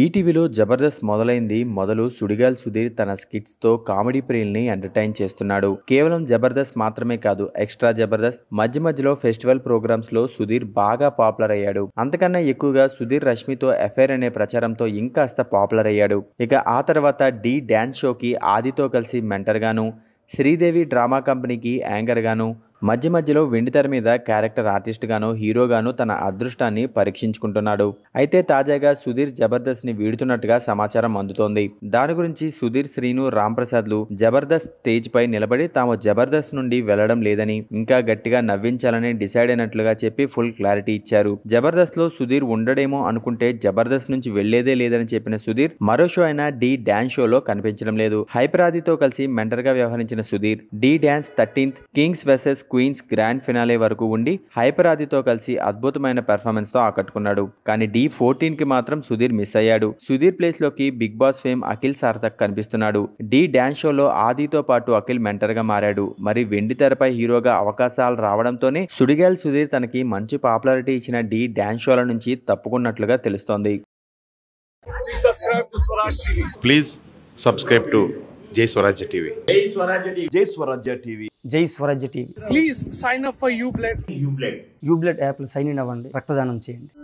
ఈటీవీలో జబర్దస్త్ మొదలైంది మొదలు సుడిగాల్ సుధీర్ తన స్కిట్స్ తో కామెడీ ప్రియుల్ని ఎంటర్టైన్ చేస్తున్నాడు కేవలం జబర్దస్త్ మాత్రమే కాదు ఎక్స్ట్రా జబర్దస్త్ మధ్య మధ్యలో ఫెస్టివల్ ప్రోగ్రామ్స్ లో సుధీర్ బాగా పాపులర్ అయ్యాడు అంతకన్నా ఎక్కువగా సుధీర్ రష్మితో ఎఫైర్ అనే ప్రచారంతో ఇంకాస్త పాపులర్ అయ్యాడు ఇక ఆ తర్వాత డి డ్యాన్స్ షోకి ఆదితో కలిసి మెంటర్ గాను శ్రీదేవి డ్రామా కంపెనీకి యాంకర్ గాను మధ్య మధ్యలో వెండితెర మీద క్యారెక్టర్ ఆర్టిస్ట్గాను హీరోగాను తన అదృష్టాన్ని పరీక్షించుకుంటున్నాడు అయితే తాజాగా సుధీర్ జబర్దస్త్ ని వీడుతున్నట్టుగా సమాచారం అందుతోంది దాని గురించి సుధీర్ శ్రీను రాంప్రసాద్లు జబర్దస్త్ స్టేజ్ పై నిలబడి తాము జబర్దస్త్ నుండి వెళ్లడం లేదని ఇంకా గట్టిగా నవ్వించాలని డిసైడ్ అయినట్లుగా చెప్పి ఫుల్ క్లారిటీ ఇచ్చారు జబర్దస్త్ లో సుధీర్ ఉండడేమో అనుకుంటే జబర్దస్త్ నుంచి వెళ్లేదే లేదని చెప్పిన సుధీర్ మరో షో అయిన డి డ్యాన్స్ షోలో కనిపించడం లేదు హైపరాదితో కలిసి మెంటర్గా వ్యవహరించిన Sudheer Dhee dance thirteenth kings versus queens grand finale వరకు ఉండి హైపరాదితో కలిసి అద్భుతమైన పెర్ఫార్మెన్స్తో ఆకట్టుకున్నాడు కానీ డి ఫోర్టీన్కి మాత్రం సుధీర్ మిస్ అయ్యాడు సుధీర్ ప్లేస్లోకి Bigg Boss fame Akhil Sarthak కనిపిస్తున్నాడు డి డాన్స్ షోలో ఆదితో పాటు అఖిల్ మెంటర్గా మారాడు మరి వెండి తెరపై హీరోగా అవకాశాలు రావడంతోనే సుడిగాల్ సుధీర్ తనకి మంచి పాపులారిటీ ఇచ్చిన డి డాన్స్ షోల నుంచి తప్పుకున్నట్లుగా తెలుస్తోంది ప్లీజ్ సబ్స్క్రైబ్ టు జై స్వరాజ్య టీవీ జై స్వరాజ్య టీవీ జై Swarajya TV please sign up for you blood you blood you blood app sign in అవ్వండి రక్తదానం చేయండి